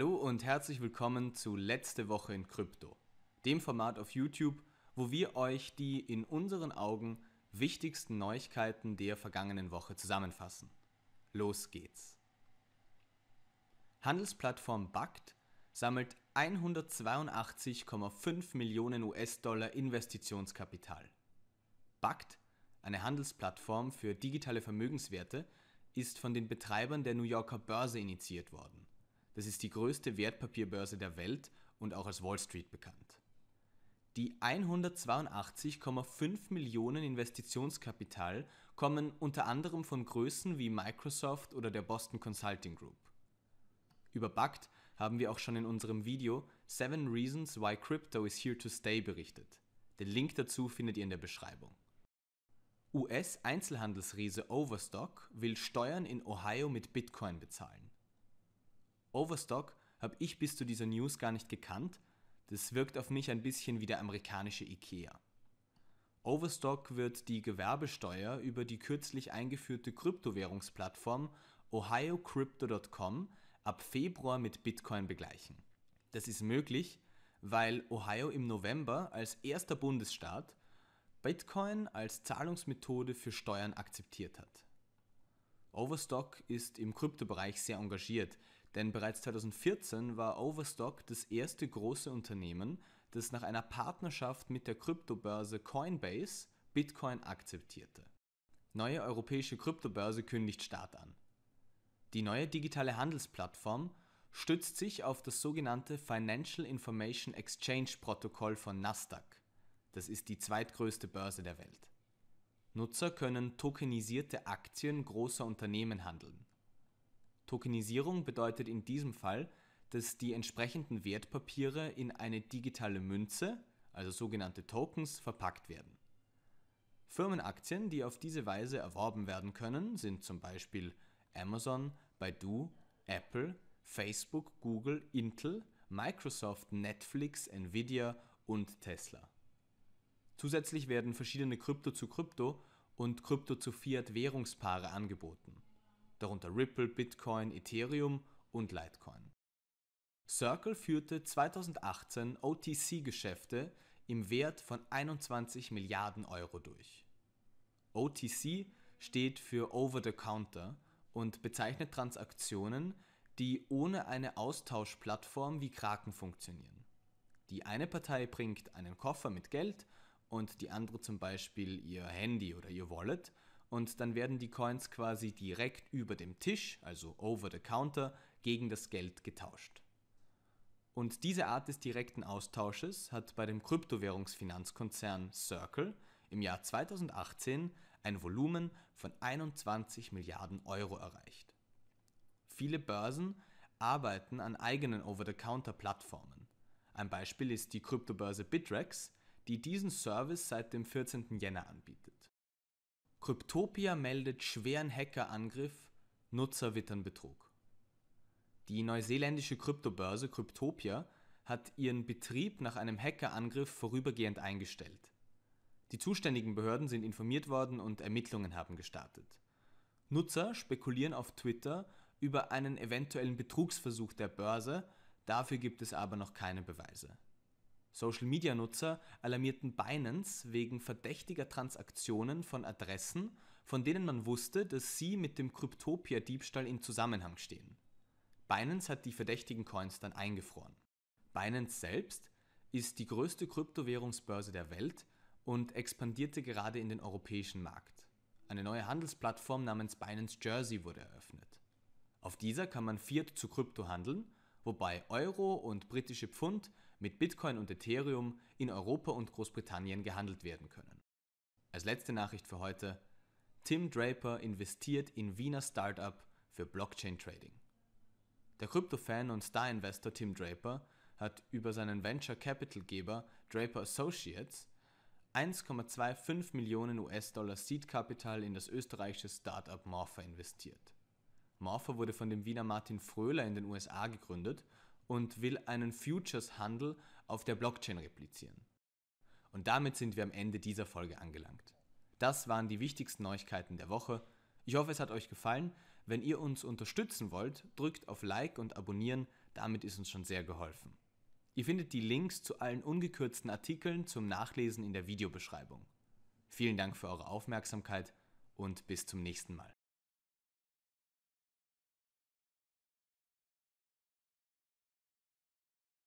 Hallo und herzlich willkommen zu Letzte Woche in Krypto, dem Format auf YouTube, wo wir euch die in unseren Augen wichtigsten Neuigkeiten der vergangenen Woche zusammenfassen. Los geht's. Handelsplattform BACT sammelt 182,5 Millionen US-Dollar Investitionskapital. BACT, eine Handelsplattform für digitale Vermögenswerte, ist von den Betreibern der New Yorker Börse initiiert worden. Das ist die größte Wertpapierbörse der Welt und auch als Wall Street bekannt. Die 182,5 Millionen Investitionskapital kommen unter anderem von Größen wie Microsoft oder der Boston Consulting Group. Über BACT haben wir auch schon in unserem Video 7 Reasons Why Crypto is Here to Stay berichtet. Den Link dazu findet ihr in der Beschreibung. US-Einzelhandelsriese Overstock will Steuern in Ohio mit Bitcoin bezahlen. Overstock habe ich bis zu dieser News gar nicht gekannt. Das wirkt auf mich ein bisschen wie der amerikanische IKEA. Overstock wird die Gewerbesteuer über die kürzlich eingeführte Kryptowährungsplattform ohiocrypto.com ab Februar mit Bitcoin begleichen. Das ist möglich, weil Ohio im November als erster Bundesstaat Bitcoin als Zahlungsmethode für Steuern akzeptiert hat. Overstock ist im Kryptobereich sehr engagiert. Denn bereits 2014 war Overstock das erste große Unternehmen, das nach einer Partnerschaft mit der Kryptobörse Coinbase Bitcoin akzeptierte. Neue europäische Kryptobörse kündigt Start an. Die neue digitale Handelsplattform stützt sich auf das sogenannte Financial Information Exchange Protokoll von Nasdaq. Das ist die zweitgrößte Börse der Welt. Nutzer können tokenisierte Aktien großer Unternehmen handeln. Tokenisierung bedeutet in diesem Fall, dass die entsprechenden Wertpapiere in eine digitale Münze, also sogenannte Tokens, verpackt werden. Firmenaktien, die auf diese Weise erworben werden können, sind zum Beispiel Amazon, Baidu, Apple, Facebook, Google, Intel, Microsoft, Netflix, Nvidia und Tesla. Zusätzlich werden verschiedene Krypto-zu-Krypto -Krypto und Krypto-zu-Fiat-Währungspaare angeboten darunter Ripple, Bitcoin, Ethereum und Litecoin. Circle führte 2018 OTC-Geschäfte im Wert von 21 Milliarden Euro durch. OTC steht für Over the Counter und bezeichnet Transaktionen, die ohne eine Austauschplattform wie Kraken funktionieren. Die eine Partei bringt einen Koffer mit Geld und die andere zum Beispiel ihr Handy oder ihr Wallet und dann werden die Coins quasi direkt über dem Tisch, also over the counter, gegen das Geld getauscht. Und diese Art des direkten Austausches hat bei dem Kryptowährungsfinanzkonzern Circle im Jahr 2018 ein Volumen von 21 Milliarden Euro erreicht. Viele Börsen arbeiten an eigenen Over-the-Counter-Plattformen. Ein Beispiel ist die Kryptobörse Bitrex, die diesen Service seit dem 14. Jänner anbietet. Kryptopia meldet schweren Hackerangriff, Nutzer wittern Betrug. Die neuseeländische Kryptobörse Kryptopia hat ihren Betrieb nach einem Hackerangriff vorübergehend eingestellt. Die zuständigen Behörden sind informiert worden und Ermittlungen haben gestartet. Nutzer spekulieren auf Twitter über einen eventuellen Betrugsversuch der Börse, dafür gibt es aber noch keine Beweise. Social-Media-Nutzer alarmierten Binance wegen verdächtiger Transaktionen von Adressen, von denen man wusste, dass sie mit dem Kryptopia-Diebstahl in Zusammenhang stehen. Binance hat die verdächtigen Coins dann eingefroren. Binance selbst ist die größte Kryptowährungsbörse der Welt und expandierte gerade in den europäischen Markt. Eine neue Handelsplattform namens Binance Jersey wurde eröffnet. Auf dieser kann man Fiat zu Krypto handeln wobei Euro und britische Pfund mit Bitcoin und Ethereum in Europa und Großbritannien gehandelt werden können. Als letzte Nachricht für heute, Tim Draper investiert in Wiener Startup für Blockchain Trading. Der Krypto-Fan und Star-Investor Tim Draper hat über seinen Venture Capital-Geber Draper Associates 1,25 Millionen US-Dollar Seed-Kapital in das österreichische Startup Morpher investiert. Morpher wurde von dem Wiener Martin Fröhler in den USA gegründet und will einen Futures-Handel auf der Blockchain replizieren. Und damit sind wir am Ende dieser Folge angelangt. Das waren die wichtigsten Neuigkeiten der Woche. Ich hoffe, es hat euch gefallen. Wenn ihr uns unterstützen wollt, drückt auf Like und Abonnieren, damit ist uns schon sehr geholfen. Ihr findet die Links zu allen ungekürzten Artikeln zum Nachlesen in der Videobeschreibung. Vielen Dank für eure Aufmerksamkeit und bis zum nächsten Mal.